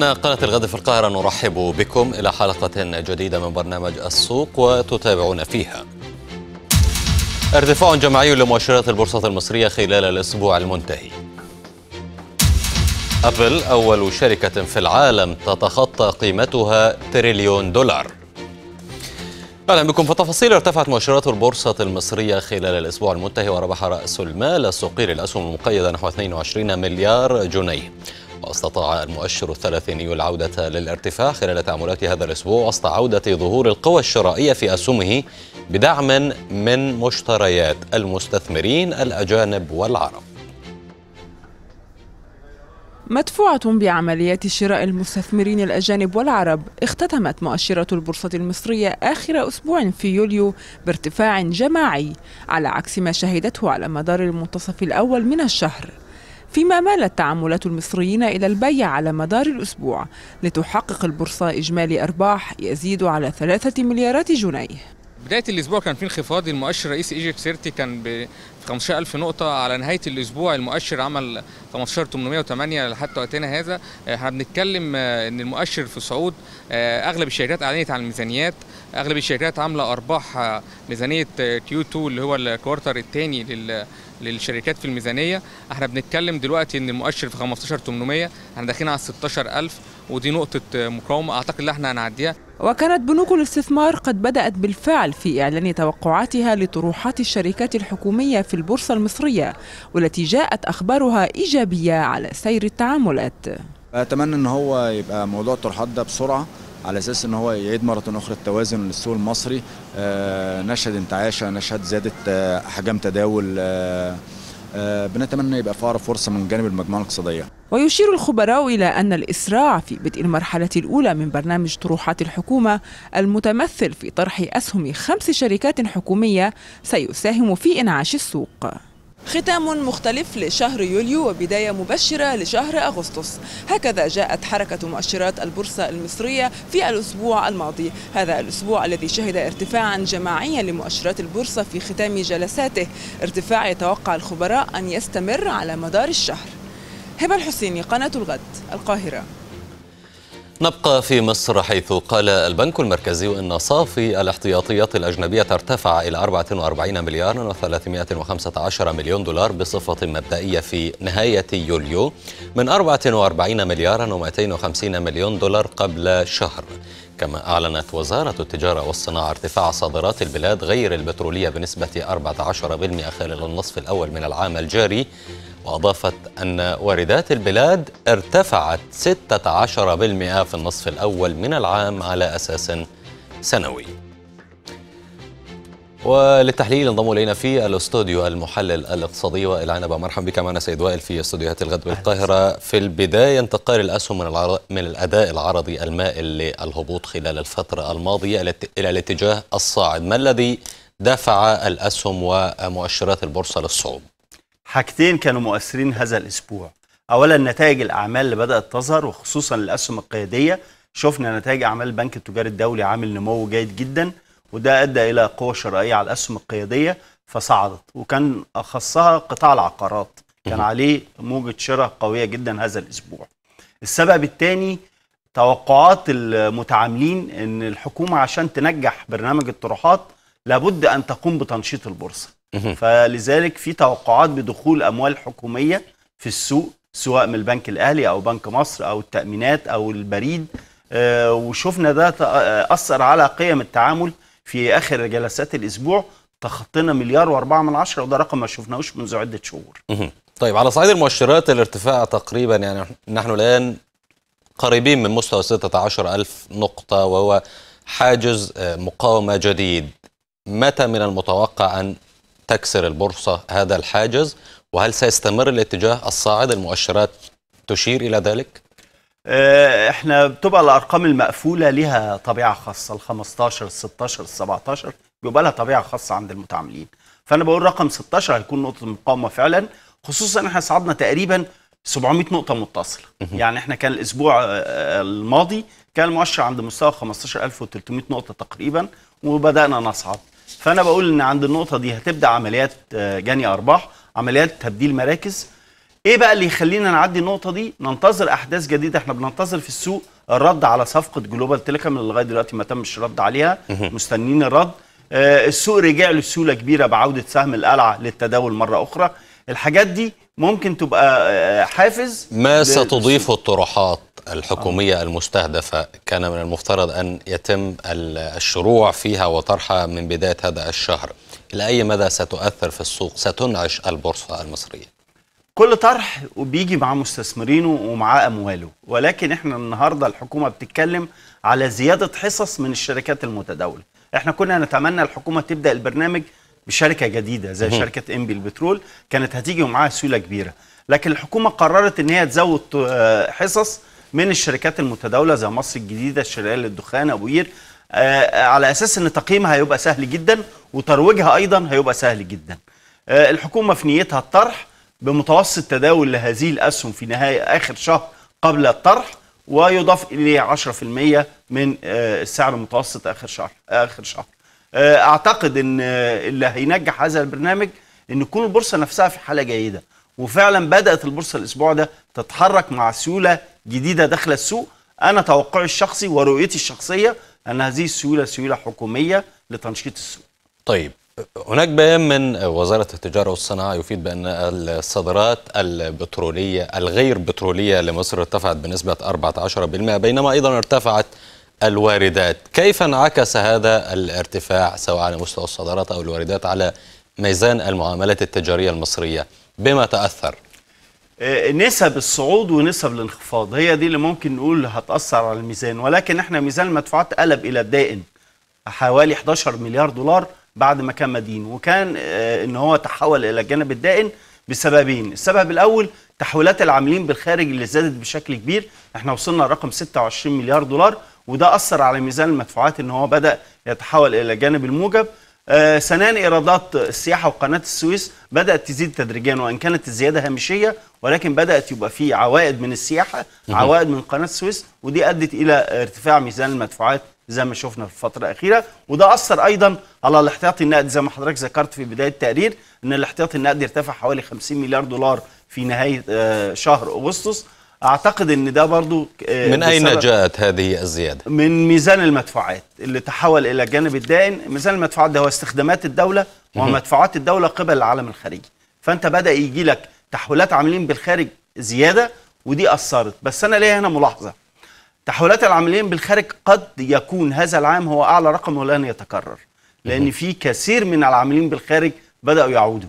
من قناة الغد في القاهرة نرحب بكم إلى حلقة جديدة من برنامج السوق وتتابعون فيها ارتفاع جماعي لمؤشرات البورصة المصرية خلال الأسبوع المنتهي أبل أول شركة في العالم تتخطى قيمتها تريليون دولار أهلا بكم في التفاصيل ارتفعت مؤشرات البورصة المصرية خلال الأسبوع المنتهي وربح رأس المال السوقي للأسهم المقيدة نحو 22 مليار جنيه واستطاع المؤشر الثلاثيني العودة للارتفاع خلال تعاملات هذا الأسبوع وسط عودة ظهور القوى الشرائية في أسهمه بدعم من مشتريات المستثمرين الأجانب والعرب مدفوعة بعمليات شراء المستثمرين الأجانب والعرب اختتمت مؤشرة البورصة المصرية آخر أسبوع في يوليو بارتفاع جماعي على عكس ما شهدته على مدار المنتصف الأول من الشهر فيما مالت تعاملات المصريين إلى البيع على مدار الأسبوع لتحقق البورصة إجمالي أرباح يزيد على ثلاثة مليارات جنيه بدايه الاسبوع كان في انخفاض المؤشر الرئيسي إيجيك سيرتي كان ب 15000 نقطه على نهايه الاسبوع المؤشر عمل 15808 لحتى وقتنا هذا آه، احنا بنتكلم آه، ان المؤشر في صعود آه، اغلب الشركات اعلنت عن الميزانيات اغلب الشركات عامله ارباح ميزانيه كيو 2 اللي هو الكوارتر الثاني لل للشركات في الميزانيه احنا بنتكلم دلوقتي ان المؤشر في 15800 احنا داخلين على 16000 ودي نقطه مقاومه اعتقد ان احنا هنعديها وكانت بنوك الاستثمار قد بدأت بالفعل في إعلان توقعاتها لطروحات الشركات الحكومية في البورصة المصرية والتي جاءت أخبارها إيجابية على سير التعاملات أتمنى أن هو يبقى موضوع الطروحات ده بسرعة على اساس ان هو يعيد مره اخرى التوازن للسوق المصري آه، نشهد انتعاشه نشهد زياده آه، احجام تداول آه، بنتمنى يبقى في اقرب فرصه من جانب المجموعه الاقتصاديه. ويشير الخبراء الى ان الاسراع في بدء المرحله الاولى من برنامج طروحات الحكومه المتمثل في طرح اسهم خمس شركات حكوميه سيساهم في انعاش السوق. ختام مختلف لشهر يوليو وبداية مبشرة لشهر أغسطس هكذا جاءت حركة مؤشرات البورصة المصرية في الأسبوع الماضي هذا الأسبوع الذي شهد ارتفاعا جماعيا لمؤشرات البورصة في ختام جلساته ارتفاع يتوقع الخبراء أن يستمر على مدار الشهر هبة الحسيني قناة الغد القاهرة نبقى في مصر حيث قال البنك المركزي أن صافي الاحتياطيات الأجنبية ارتفع إلى 44 مليار و315 مليون دولار بصفة مبدئية في نهاية يوليو من 44 مليار و250 مليون دولار قبل شهر كما أعلنت وزارة التجارة والصناعة ارتفاع صادرات البلاد غير البترولية بنسبة 14% خلال النصف الأول من العام الجاري وأضافت أن واردات البلاد ارتفعت 16% في النصف الأول من العام على أساس سنوي وللتحليل انضم الينا في الاستوديو المحلل الاقتصادي وائل عنبه مرحبا بك معنا سيد وائل في استوديوهات الغد بالقاهره في البدايه انتقال الاسهم من العر... من الاداء العرضي المائل للهبوط خلال الفتره الماضيه الى الاتجاه الصاعد ما الذي دفع الاسهم ومؤشرات البورصه للصعود حاجتين كانوا مؤثرين هذا الاسبوع اولا نتائج الاعمال اللي بدات تظهر وخصوصا الاسهم القياديه شفنا نتائج اعمال البنك التجاري الدولي عامل نمو جيد جدا وده ادى الى قوه شرائيه على الاسهم القياديه فصعدت وكان اخصها قطاع العقارات كان عليه موجه شراء قويه جدا هذا الاسبوع السبب الثاني توقعات المتعاملين ان الحكومه عشان تنجح برنامج الطروحات لابد ان تقوم بتنشيط البورصه فلذلك في توقعات بدخول اموال حكوميه في السوق سواء من البنك الاهلي او بنك مصر او التامينات او البريد آه، وشفنا ده آه، اثر على قيم التعامل في اخر جلسات الاسبوع تخطينا مليار و4 من عشره وده رقم ما شفناهوش منذ عده شهور. طيب على صعيد المؤشرات الارتفاع تقريبا يعني نحن الان قريبين من مستوى 16000 نقطه وهو حاجز آه، مقاومه جديد. متى من المتوقع ان تكسر البورصة هذا الحاجز وهل سيستمر الاتجاه الصاعد المؤشرات تشير إلى ذلك؟ آه، احنا بتبقى الارقام المقفوله لها طبيعه خاصه ال 15 ال 16 ال 17 بيبقى لها طبيعه خاصه عند المتعاملين فانا بقول رقم 16 هيكون نقطه مقاومه فعلا خصوصا احنا صعدنا تقريبا 700 نقطه متصله يعني احنا كان الاسبوع آه، آه، الماضي كان المؤشر عند مستوى 15300 نقطه تقريبا وبدانا نصعد فانا بقول ان عند النقطه دي هتبدا عمليات آه، جني ارباح عمليات تبديل مراكز ايه بقى اللي يخلينا نعدي النقطه دي ننتظر احداث جديده احنا بننتظر في السوق الرد على صفقه جلوبال تيليكوم اللي لغايه دلوقتي ما تمش رد عليها مستنيين الرد آه، السوق رجع له كبيره بعوده سهم القلعه للتداول مره اخرى الحاجات دي ممكن تبقى آه، حافز ما ستضيفه الطروحات الحكومية آه. المستهدفة كان من المفترض أن يتم الشروع فيها وطرحها من بداية هذا الشهر إلى أي مدى ستؤثر في السوق ستنعش البورصة المصرية كل طرح بيجي معاه مستثمرينه ومعاه أمواله ولكن إحنا النهاردة الحكومة بتتكلم على زيادة حصص من الشركات المتداولة إحنا كنا نتمنى الحكومة تبدأ البرنامج بشركه جديده زي شركه انبي البترول كانت هتيجي ومعاها سيوله كبيره لكن الحكومه قررت ان هي تزود آه، حصص من الشركات المتداوله زي مصر الجديده الشرقيه للدخان ابو قير آه، آه، على اساس ان تقييمها هيبقى سهل جدا وترويجها ايضا هيبقى سهل جدا الحكومه في نيتها الطرح بمتوسط تداول لهذه الاسهم في نهايه اخر شهر قبل الطرح ويضاف اليه 10% من السعر المتوسط اخر شهر اخر شهر آه، اعتقد ان آه، اللي هينجح هذا البرنامج ان تكون البورصه نفسها في حاله جيده وفعلا بدات البورصه الاسبوع ده تتحرك مع سيوله جديده داخل السوق انا توقعي الشخصي ورؤيتي الشخصيه ان هذه السيوله سيوله حكوميه لتنشيط السوق طيب هناك بيان من وزارة التجارة والصناعة يفيد بأن الصادرات البترولية الغير بترولية لمصر ارتفعت بنسبة 14% بينما أيضا ارتفعت الواردات كيف انعكس هذا الارتفاع سواء على مستوى الصادرات أو الواردات على ميزان المعاملات التجارية المصرية بما تأثر؟ آه، نسب الصعود ونسب الانخفاض هي دي اللي ممكن نقول هتأثر على الميزان ولكن احنا ميزان المدفوعات قلب إلى الدائن حوالي 11 مليار دولار بعد ما كان مدين وكان آه، ان هو تحول الى الجانب الدائن بسببين السبب الاول تحويلات العاملين بالخارج اللي زادت بشكل كبير احنا وصلنا لرقم 26 مليار دولار وده اثر على ميزان المدفوعات ان هو بدا يتحول الى جانب الموجب سنان آه، ايرادات السياحه وقناه السويس بدات تزيد تدريجيا وان كانت الزياده هامشيه ولكن بدات يبقى في عوائد من السياحه عوائد من قناه السويس ودي ادت الى ارتفاع ميزان المدفوعات زي ما شفنا في الفتره الاخيره وده اثر ايضا على الاحتياطي النقد زي ما حضرتك ذكرت في بدايه التقرير ان الاحتياطي النقد ارتفع حوالي 50 مليار دولار في نهايه آه، شهر اغسطس اعتقد ان ده برضو آه، من اين جاءت هذه الزياده من ميزان المدفوعات اللي تحول الى جانب الدائن ميزان المدفوعات ده هو استخدامات الدوله ومدفوعات الدوله قبل العالم الخارجي فانت بدا يجي لك تحويلات عاملين بالخارج زياده ودي اثرت بس انا ليا هنا ملاحظه تحويلات العاملين بالخارج قد يكون هذا العام هو اعلى رقم ولن يتكرر لان في كثير من العاملين بالخارج بداوا يعودوا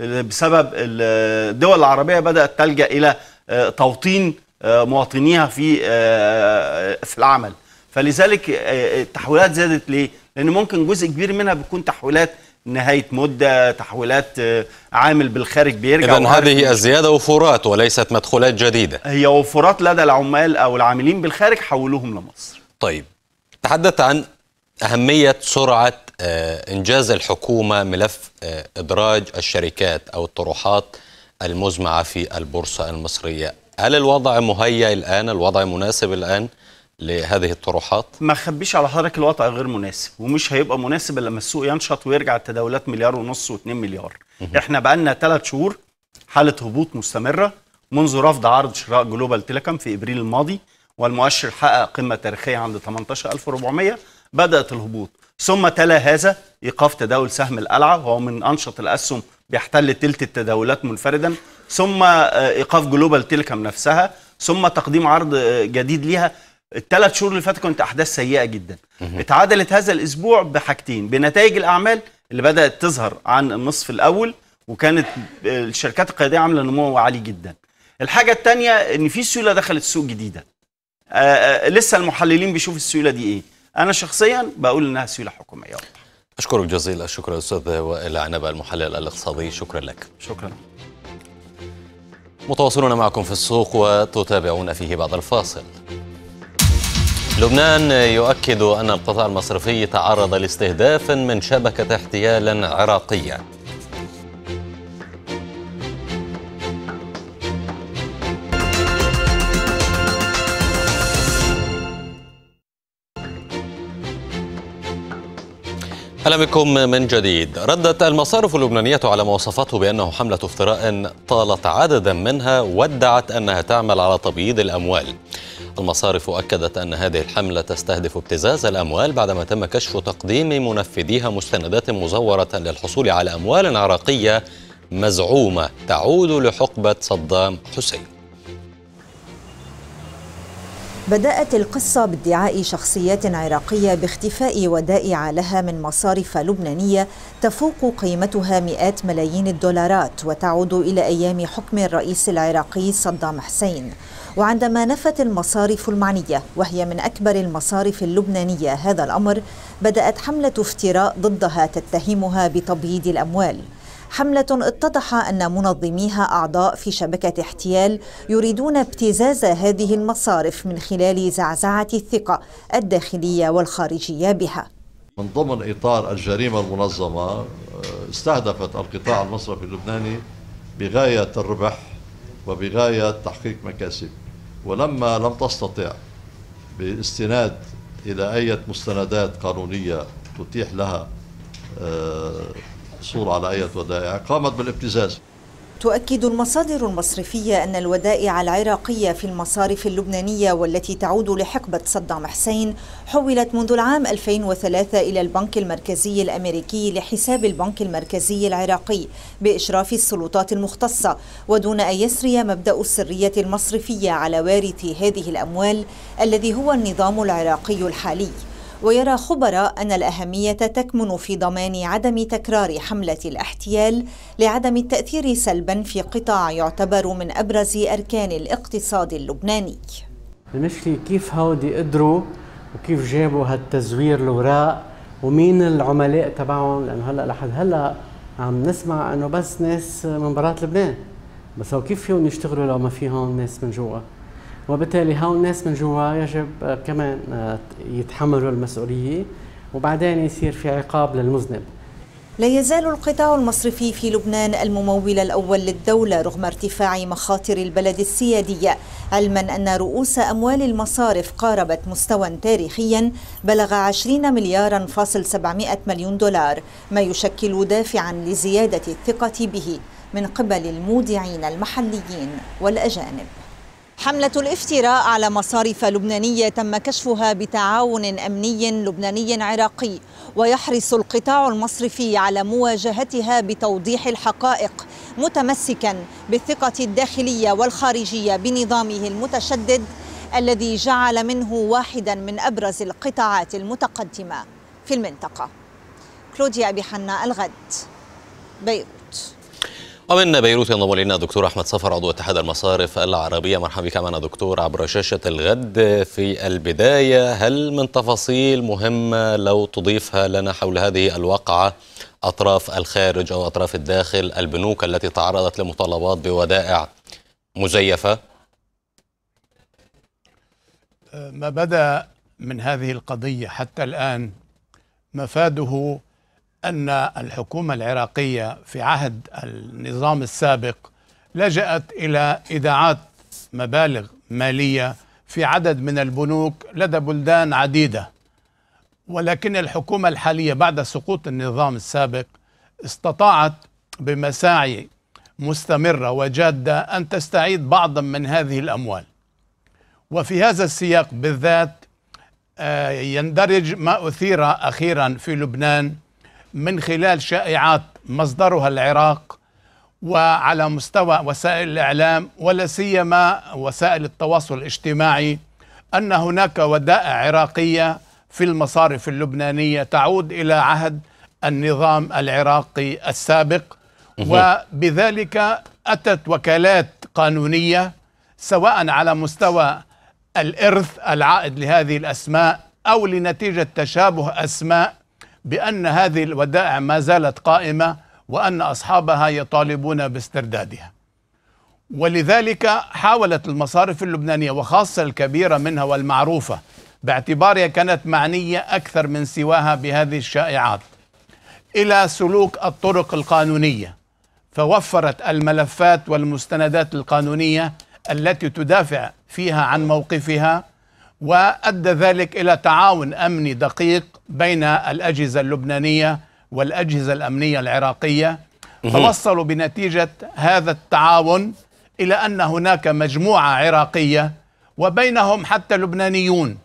بسبب الدول العربية بدأت تلجأ إلى آه، توطين آه، مواطنيها في آه، في العمل فلذلك التحويلات زادت ليه؟ لأن ممكن جزء كبير منها بتكون تحويلات نهاية مدة تحويلات عامل بالخارج بيرجع إذا هذه الزيادة وفورات وليست مدخولات جديدة هي وفورات لدى العمال أو العاملين بالخارج حولوهم لمصر طيب تحدثت عن أهمية سرعة آه، إنجاز الحكومة ملف آه، إدراج الشركات أو الطروحات المزمعة في البورصة المصرية هل الوضع مهيأ الآن؟ الوضع مناسب الآن؟ لهذه الطروحات؟ ما خبيش على حضرتك الوضع غير مناسب ومش هيبقى مناسب الا لما السوق ينشط ويرجع التداولات مليار ونص و2 مليار. احنا بقالنا ثلاث شهور حاله هبوط مستمره منذ رفض عرض شراء جلوبال تيليكوم في ابريل الماضي والمؤشر حقق قمه تاريخيه عند 18400 بدات الهبوط ثم تلا هذا ايقاف تداول سهم القلعه وهو من انشط الاسهم بيحتل ثلث التداولات منفردا ثم آه، ايقاف جلوبال تيليكوم نفسها ثم تقديم عرض آه، جديد ليها الثلاث شهور اللي فاتت كانت احداث سيئه جدا اتعادلت هذا الاسبوع بحاجتين بنتائج الاعمال اللي بدات تظهر عن النصف الاول وكانت آه، الشركات القياديه عامله نمو عالي جدا الحاجه الثانيه ان في سيوله دخلت سوق جديده لسه المحللين بيشوفوا السيوله دي ايه انا شخصيا بقول انها سيوله حكوميه اشكرك جزيل الشكر استاذ وائل عنبه المحلل الاقتصادي شكرا لك شكرا متواصلون معكم في السوق وتتابعون فيه بعد الفاصل لبنان يؤكد أن القطاع المصرفي تعرض لاستهداف من شبكة احتيال عراقية اهلا بكم من جديد ردت المصارف اللبنانيه على ما وصفته بانه حمله افتراء طالت عددا منها وادعت انها تعمل على تبييض الاموال المصارف اكدت ان هذه الحمله تستهدف ابتزاز الاموال بعدما تم كشف تقديم منفذيها مستندات مزوره للحصول على اموال عراقيه مزعومه تعود لحقبه صدام حسين بدأت القصة بادعاء شخصيات عراقية باختفاء ودائع لها من مصارف لبنانية تفوق قيمتها مئات ملايين الدولارات وتعود إلى أيام حكم الرئيس العراقي صدام حسين وعندما نفت المصارف المعنية وهي من أكبر المصارف اللبنانية هذا الأمر بدأت حملة افتراء ضدها تتهمها بتبييض الأموال حملة اتضح أن منظميها أعضاء في شبكة احتيال يريدون ابتزاز هذه المصارف من خلال زعزعة الثقة الداخلية والخارجية بها من ضمن إطار الجريمة المنظمة آه، استهدفت القطاع المصرفي اللبناني بغاية الربح وبغاية تحقيق مكاسب ولما لم تستطع باستناد إلى أي مستندات قانونية تتيح لها آه، الحصول على أي ودائع قامت بالابتزاز تؤكد المصادر المصرفية أن الودائع العراقية في المصارف اللبنانية والتي تعود لحقبة صدام حسين حولت منذ العام 2003 إلى البنك المركزي الأمريكي لحساب البنك المركزي العراقي بإشراف السلطات المختصة ودون أن يسري مبدأ السرية المصرفية على وارث هذه الأموال الذي هو النظام العراقي الحالي ويرى خبراء أن الأهمية تكمن في ضمان عدم تكرار حملة الاحتيال لعدم التأثير سلبا في قطاع يعتبر من أبرز أركان الاقتصاد اللبناني المشكلة كيف هودي قدروا وكيف جابوا هالتزوير الوراق ومين العملاء تبعهم لأنه هلأ لحد هلأ عم نسمع أنه بس ناس من برات لبنان بس هو كيف فيهم يشتغلوا لو ما فيهم ناس من جوا وبالتالي هاو الناس من جوا يجب كمان آه، يتحملوا المسؤولية وبعدين يصير في عقاب للمذنب لا يزال القطاع المصرفي في لبنان الممول الأول للدولة رغم ارتفاع مخاطر البلد السيادية علما أن رؤوس أموال المصارف قاربت مستوى تاريخيا بلغ 20 مليارا فاصل 700 مليون دولار ما يشكل دافعا لزيادة الثقة به من قبل المودعين المحليين والأجانب حملة الافتراء على مصارف لبنانية تم كشفها بتعاون أمني لبناني عراقي ويحرص القطاع المصرفي على مواجهتها بتوضيح الحقائق متمسكا بالثقة الداخلية والخارجية بنظامه المتشدد الذي جعل منه واحدا من أبرز القطاعات المتقدمة في المنطقة كلوديا أبي حنا الغد بيروت ومن بيروت ينضم الينا الدكتور احمد سفر عضو اتحاد المصارف العربيه مرحبا بك معنا دكتور عبر شاشه الغد في البدايه هل من تفاصيل مهمه لو تضيفها لنا حول هذه الواقعه اطراف الخارج او اطراف الداخل البنوك التي تعرضت لمطالبات بودائع مزيفه ما بدا من هذه القضيه حتى الان مفاده أن الحكومة العراقية في عهد النظام السابق لجأت إلى إيداعات مبالغ مالية في عدد من البنوك لدى بلدان عديدة ولكن الحكومة الحالية بعد سقوط النظام السابق استطاعت بمساعي مستمرة وجادة أن تستعيد بعضا من هذه الأموال وفي هذا السياق بالذات آه، يندرج ما أثير أخيرا في لبنان من خلال شائعات مصدرها العراق وعلى مستوى وسائل الاعلام ولا سيما وسائل التواصل الاجتماعي ان هناك ودائع عراقيه في المصارف اللبنانيه تعود الى عهد النظام العراقي السابق وبذلك اتت وكالات قانونيه سواء على مستوى الارث العائد لهذه الاسماء او لنتيجه تشابه اسماء بأن هذه الودائع ما زالت قائمة وأن أصحابها يطالبون باستردادها ولذلك حاولت المصارف اللبنانية وخاصة الكبيرة منها والمعروفة باعتبارها كانت معنية أكثر من سواها بهذه الشائعات إلى سلوك الطرق القانونية فوفرت الملفات والمستندات القانونية التي تدافع فيها عن موقفها وأدى ذلك إلى تعاون أمني دقيق بين الأجهزة اللبنانية والأجهزة الأمنية العراقية توصلوا بنتيجة هذا التعاون إلى أن هناك مجموعة عراقية وبينهم حتى لبنانيون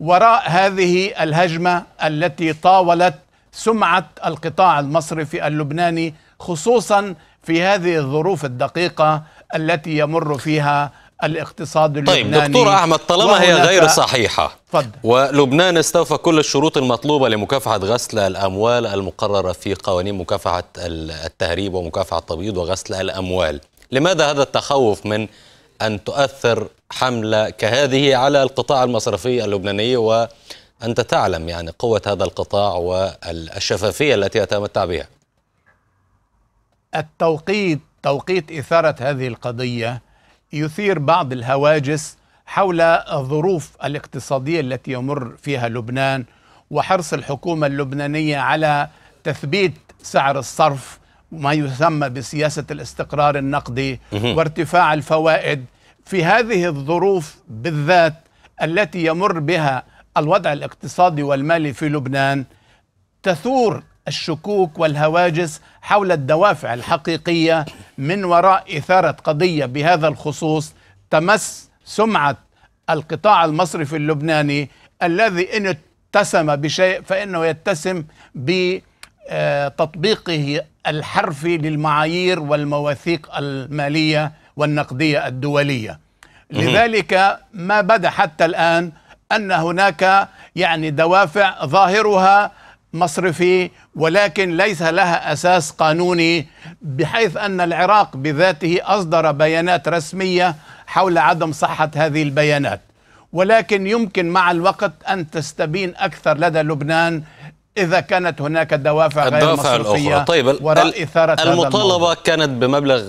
وراء هذه الهجمة التي طاولت سمعة القطاع المصرفي اللبناني خصوصا في هذه الظروف الدقيقة التي يمر فيها الاقتصاد طيب، اللبناني طيب دكتور أحمد طالما هي غير صحيحة فضل. ولبنان استوفى كل الشروط المطلوبة لمكافحة غسل الأموال المقررة في قوانين مكافحة التهريب ومكافحة التبييض وغسل الأموال لماذا هذا التخوف من أن تؤثر حملة كهذه على القطاع المصرفي اللبناني وأنت تعلم يعني قوة هذا القطاع والشفافية التي يتمتع بها التوقيت توقيت إثارة هذه القضية يثير بعض الهواجس حول الظروف الاقتصادية التي يمر فيها لبنان وحرص الحكومة اللبنانية على تثبيت سعر الصرف ما يسمى بسياسة الاستقرار النقدي وارتفاع الفوائد في هذه الظروف بالذات التي يمر بها الوضع الاقتصادي والمالي في لبنان تثور الشكوك والهواجس حول الدوافع الحقيقية من وراء إثارة قضية بهذا الخصوص تمس سمعة القطاع المصرفي اللبناني الذي إن اتسم بشيء فإنه يتسم بتطبيقه الحرفي للمعايير والمواثيق المالية والنقدية الدولية لذلك ما بدا حتى الآن أن هناك يعني دوافع ظاهرها مصرفي ولكن ليس لها اساس قانوني بحيث ان العراق بذاته اصدر بيانات رسميه حول عدم صحه هذه البيانات ولكن يمكن مع الوقت ان تستبين اكثر لدى لبنان اذا كانت هناك دوافع غير مصرفيه الأخرى. طيب وراء اثاره المطالبه كانت بمبلغ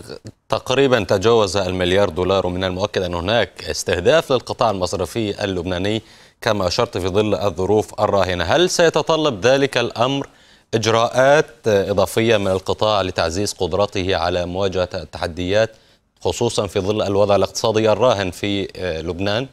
تقريبا تجاوز المليار دولار ومن المؤكد ان هناك استهداف للقطاع المصرفي اللبناني كما أشرت في ظل الظروف الراهنة هل سيتطلب ذلك الأمر إجراءات إضافية من القطاع لتعزيز قدرته على مواجهة التحديات خصوصا في ظل الوضع الاقتصادي الراهن في لبنان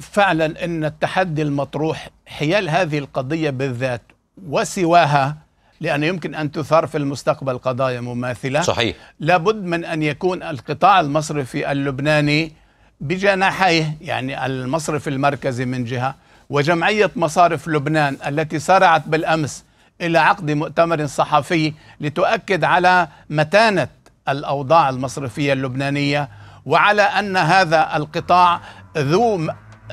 فعلا ان التحدي المطروح حيال هذه القضيه بالذات وسواها لأن يمكن أن تثار في المستقبل قضايا مماثلة صحيح لابد من أن يكون القطاع المصرفي اللبناني بجناحيه يعني المصرف المركزي من جهة وجمعية مصارف لبنان التي سارعت بالأمس إلى عقد مؤتمر صحفي لتؤكد على متانة الأوضاع المصرفية اللبنانية وعلى أن هذا القطاع ذو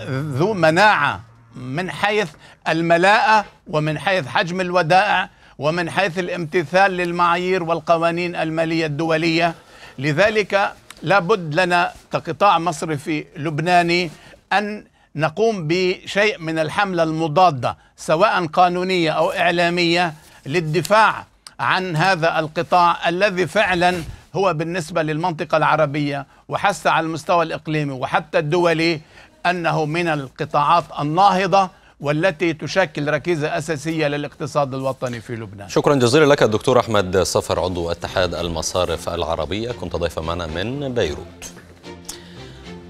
ذو مناعة من حيث الملاءة ومن حيث حجم الودائع ومن حيث الامتثال للمعايير والقوانين المالية الدولية لذلك لابد لنا كقطاع مصرفي لبناني أن نقوم بشيء من الحملة المضادة سواء قانونية أو إعلامية للدفاع عن هذا القطاع الذي فعلا هو بالنسبة للمنطقة العربية وحتى على المستوى الإقليمي وحتى الدولي أنه من القطاعات الناهضة والتي تشكل ركيزة أساسية للاقتصاد الوطني في لبنان شكرا جزيلا لك الدكتور أحمد صفر عضو اتحاد المصارف العربية كنت ضيفا معنا من بيروت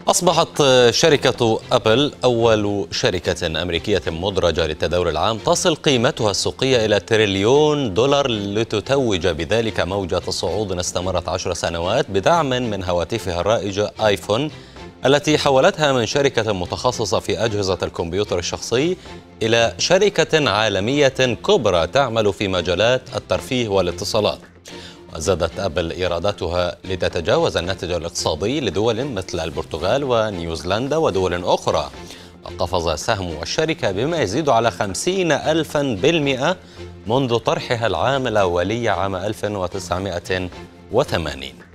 أصبحت شركة أبل أول شركة أمريكية مدرجة للتداول العام تصل قيمتها السوقية إلى تريليون دولار لتتوج بذلك موجة صعود استمرت عشر سنوات بدعم من هواتفها الرائجة آيفون التي حولتها من شركة متخصصة في أجهزة الكمبيوتر الشخصي إلى شركة عالمية كبرى تعمل في مجالات الترفيه والاتصالات وزادت أبل إيراداتها لتتجاوز الناتج الاقتصادي لدول مثل البرتغال ونيوزيلندا ودول أخرى وقفز سهم الشركة بما يزيد على 50 ألفا بالمئة منذ طرحها العام الأولي عام 1980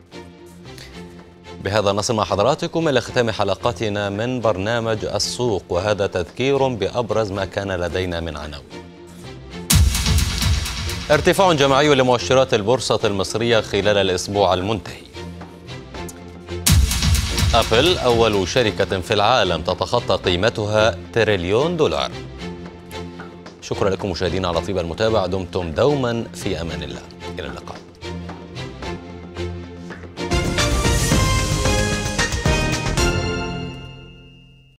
بهذا نصل مع حضراتكم إلى ختام حلقتنا من برنامج السوق وهذا تذكير بأبرز ما كان لدينا من عناوين ارتفاع جماعي لمؤشرات البورصة المصرية خلال الأسبوع المنتهي أبل أول شركة في العالم تتخطى قيمتها تريليون دولار شكرا لكم مشاهدينا على طيب المتابعة دمتم دوما في أمان الله إلى اللقاء